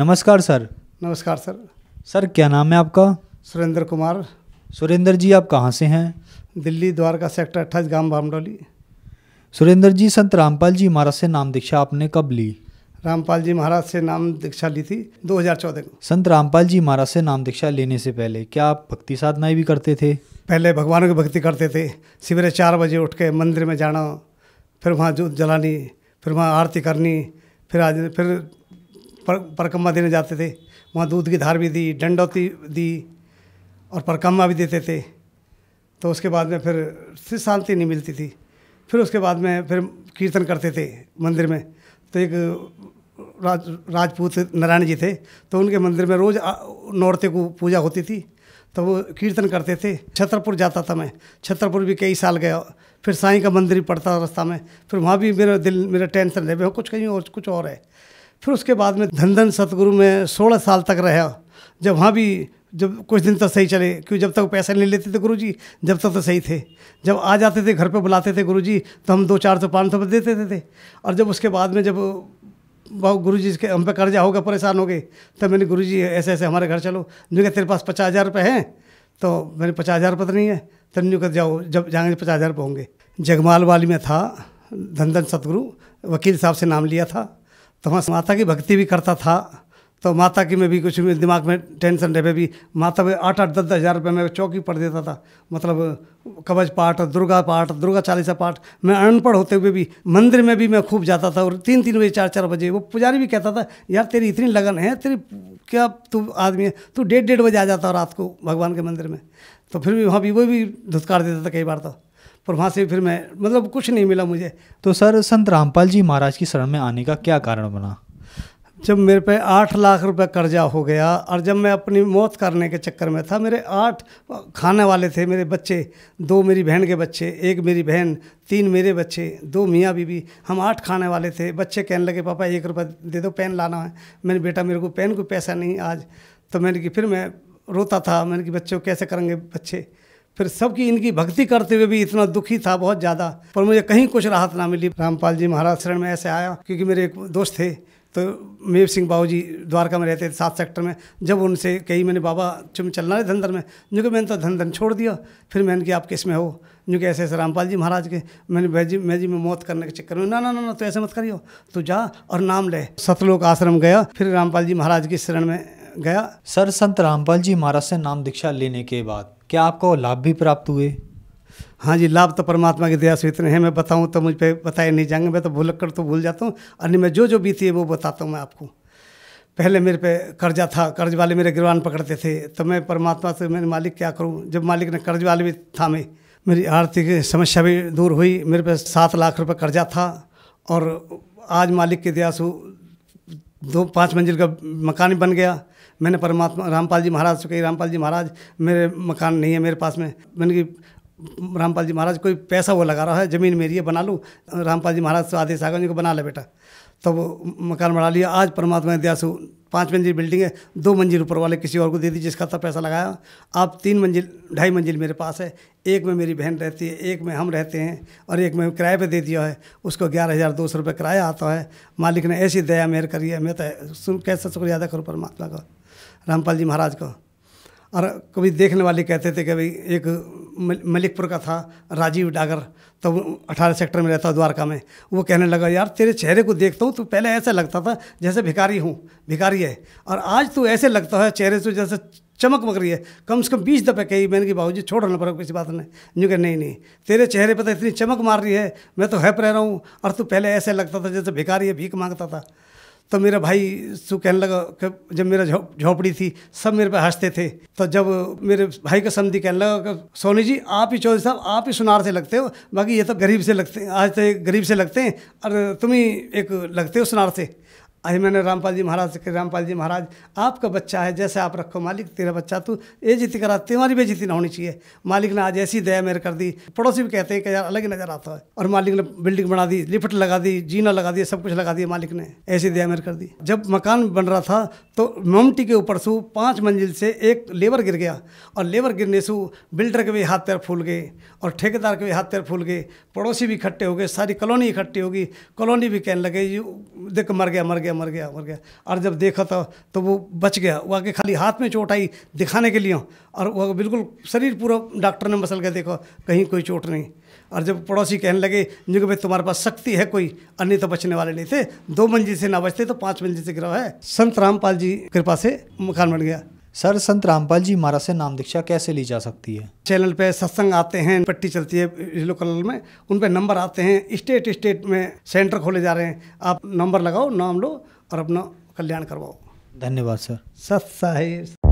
नमस्कार सर नमस्कार sir sir क्या नाम है आपका सुरेंद्र कुमार सुरेंद्र जी आप कहाँ से हैं दिल्ली द्वारका सेक्टर अट्ठाईस गांव बामडोली सुरेंद्र जी संत रामपाल जी महाराज से नाम दीक्षा आपने कब ली रामपाल जी महाराज से नाम दीक्षा ली थी 2014 को संत रामपाल जी महाराज से नाम दीक्षा लेने से पहले क्या आप भक्ति साधनाएं भी करते थे पहले भगवानों की भक्ति करते थे सवेरे चार बजे उठ के मंदिर में जाना फिर वहाँ जोत जलानी फिर वहाँ आरती करनी फिर आज फिर पर परकम्मा देने जाते थे वहाँ दूध की धार भी दी डंडौती दी और परकम्मा भी देते थे तो उसके बाद में फिर फिर शांति नहीं मिलती थी फिर उसके बाद में फिर कीर्तन करते थे मंदिर में तो एक राज राजपूत नारायण जी थे तो उनके मंदिर में रोज़ नौरते को पूजा होती थी तो वो कीर्तन करते थे छतरपुर जाता था मैं छतरपुर भी कई साल गया फिर साईं का मंदिर ही पड़ता रास्ता में फिर वहाँ भी मेरा दिल मेरा टेंशन है कुछ कहीं और कुछ और है फिर उसके बाद में धन धन सतगुरु में सोलह साल तक रहा जब वहाँ भी जब कुछ दिन तक सही चले क्योंकि जब तक पैसे नहीं लेते थे गुरुजी जब तक तो सही थे जब आ जाते थे घर पे बुलाते थे गुरुजी तो हम दो चार सौ पाँच सौ देते थे, थे और जब उसके बाद में जब गुरु जी के हम पे कर्जा होगा परेशान हो गए तब मैंने गुरु जी ऐसे ऐसे हमारे घर चलो जो क्या तेरे पास पचास हज़ार रुपये हैं तो मैंने पचास हज़ार रुपये तो नहीं है तो न्यू कर जाओ जब जाएंगे तो पचास हज़ार रुपये होंगे जगमाल वाली में था धन धन सतगुरु वकील साहब से नाम लिया था तो मैं माता की भक्ति भी करता था तो माता की में भी कुछ में दिमाग में टेंशन रहे भी माता में आठ आठ दस दस हज़ार रुपये मैं चौकी पढ़ देता था मतलब कवच पाठ दुर्गा पाठ दुर्गा चालीसा पाठ मैं अनपढ़ होते हुए भी मंदिर में भी मैं खूब जाता था और तीन तीन बजे चार चार बजे वो पुजारी भी कहता था यार तेरी इतनी लगन है तेरी क्या तू आदमी है तू डेढ़ डेढ़ बजे आ जाता रात को भगवान के मंदिर में तो फिर भी वहाँ भी वो भी धुतकार देता था कई बार तो और वहाँ से फिर मैं मतलब कुछ नहीं मिला मुझे तो सर संत रामपाल जी महाराज की शरण में आने का क्या कारण बना जब मेरे पे आठ लाख रुपए कर्जा हो गया और जब मैं अपनी मौत करने के चक्कर में था मेरे आठ खाने वाले थे मेरे बच्चे दो मेरी बहन के बच्चे एक मेरी बहन तीन मेरे बच्चे दो मियाँ बीबी हम आठ खाने वाले थे बच्चे कहने लगे पापा एक रुपया दे दो पेन लाना है मैंने बेटा मेरे को पेन को पैसा नहीं आज तो मैंने कि फिर मैं रोता था मैंने कि बच्चों कैसे करेंगे बच्चे फिर सबकी इनकी भक्ति करते हुए भी इतना दुखी था बहुत ज़्यादा पर मुझे कहीं कुछ राहत ना मिली रामपाल जी महाराज शरण में ऐसे आया क्योंकि मेरे एक दोस्त थे तो मेव सिंह बाबू जी द्वारका में रहते थे सात सेक्टर में जब उनसे कही मैंने बाबा चुम चलना है धंधन में जो कि मैंने तो धंधन छोड़ दिया फिर मैंने कि आप किस में हो जो कि ऐसे ऐसे रामपाल जी महाराज के मैंने भैजी मैं जी मैं मौत करने के चक्कर में ना ना ना ना तो ऐसे मत करियो तो जा और नाम ले सतलोक आश्रम गया फिर रामपाल जी महाराज के शरण में गया सर संत रामपाल जी महाराज से नाम दीक्षा लेने के बाद क्या आपको लाभ भी प्राप्त हुए हाँ जी लाभ तो परमात्मा की दया से इतने हैं मैं बताऊँ तो मुझ पर बताए नहीं जाएंगे मैं तो भूल कर तो भूल जाता हूँ अन्य मैं जो जो बीती है वो बताता हूँ मैं आपको पहले मेरे पे कर्जा था कर्ज वाले मेरे गिरवान पकड़ते थे तो मैं परमात्मा से मैंने मालिक क्या करूँ जब मालिक ने कर्ज वाले भी थामे मेरी आर्थिक समस्या भी दूर हुई मेरे पे सात लाख रुपये कर्जा था और आज मालिक की दया से दो पाँच मंजिल का मकान बन गया मैंने परमात्मा रामपाल जी महाराज से कही रामपाल जी महाराज मेरे मकान नहीं है मेरे पास में मैंने कि रामपाल जी महाराज कोई पैसा वो लगा रहा है ज़मीन मेरी है बना लूँ रामपाल जी महाराज से आदेश आगे उनको बना ले बेटा तब तो मकान बना लिया आज परमात्मा ने दया पाँच मंजिल बिल्डिंग है दो मंजिल ऊपर वाले किसी और को दे दी जिसका था पैसा लगाया आप तीन मंजिल ढाई मंजिल मेरे पास है एक में मेरी बहन रहती है एक में हम रहते हैं और एक में किराए पे दे दिया है उसको ग्यारह हज़ार दो सौ रुपये किराया आता है मालिक ने ऐसी दया मेहर करी है मैं तो कैसा शुक्रिया अदा करूँ परमात्मा का रामपाल जी महाराज को और कभी देखने वाले कहते थे कि भाई एक मलिकपुर का था राजीव डागर तब तो अठारह सेक्टर में रहता द्वारका में वो कहने लगा यार तेरे चेहरे को देखता हूँ तो पहले ऐसा लगता था जैसे भिखारी हूँ भिखारी है और आज तो ऐसे लगता है चेहरे से जैसे चमक मक रही है कम से कम बीस दफे कही मैंने कि बाबू जी छोड़ो ना पर किसी बात नहीं यूँ कह नहीं नहीं तेरे चेहरे पर तो इतनी चमक मार रही है मैं तो हैप रह रहा हूँ और तू पहले ऐसे लगता था जैसे भिखारी है भीख मांगता था तो मेरा भाई सु कहने लगा कि जब मेरा झोपड़ी थी सब मेरे पे हंसते थे तो जब मेरे भाई का समझी कहने लगा कि सोनी जी आप ही चौधरी साहब आप ही सुनार से लगते हो बाकी ये तो गरीब से लगते हैं आज तो गरीब से लगते हैं और तुम ही एक लगते हो सुनार से अभी मैंने रामपाल जी महाराज से रामपाल जी महाराज आपका बच्चा है जैसे आप रखो मालिक तेरा बच्चा तू ये जीती करा तुम्हारी जीती ना होनी चाहिए मालिक ने आज ऐसी दया मेरे कर दी पड़ोसी भी कहते हैं कि यार अलग ही नज़र आता है और मालिक ने बिल्डिंग बना दी लिफ्ट लगा दी जीना लगा दिया सब कुछ लगा दिया मालिक ने ऐसी दया मेरे कर दी जब मकान बन रहा था तो मोमटी के ऊपर से पाँच मंजिल से एक लेबर गिर गया और लेबर गिरने से बिल्डर के भी हाथ पैर फूल गए और ठेकेदार के भी हाथ पैर फूल गए पड़ोसी भी इकट्ठे हो गए सारी कॉलोनी इकट्ठी होगी कॉलोनी भी कहने लगे ये देख मर गया मर गया गया मर गया मर गया और जब देखा था तो वो बच गया वो आके खाली हाथ में चोट आई दिखाने के लिए और वो बिल्कुल शरीर पूरा डॉक्टर ने मसल के देखो कहीं कोई चोट नहीं और जब पड़ोसी कहने लगे जो भाई तुम्हारे पास शक्ति है कोई अन्य तो बचने वाले नहीं थे दो मंजिल से ना बचते तो पाँच मंजिल से गिरा है संत रामपाल जी कृपा से मकान बन गया सर संत रामपाल जी महाराज से नाम दीक्षा कैसे ली जा सकती है चैनल पे सत्संग आते हैं पट्टी चलती है येलो कलर में उन पे नंबर आते हैं स्टेट स्टेट में सेंटर खोले जा रहे हैं आप नंबर लगाओ नाम लो और अपना कल्याण करवाओ धन्यवाद सर सत्साह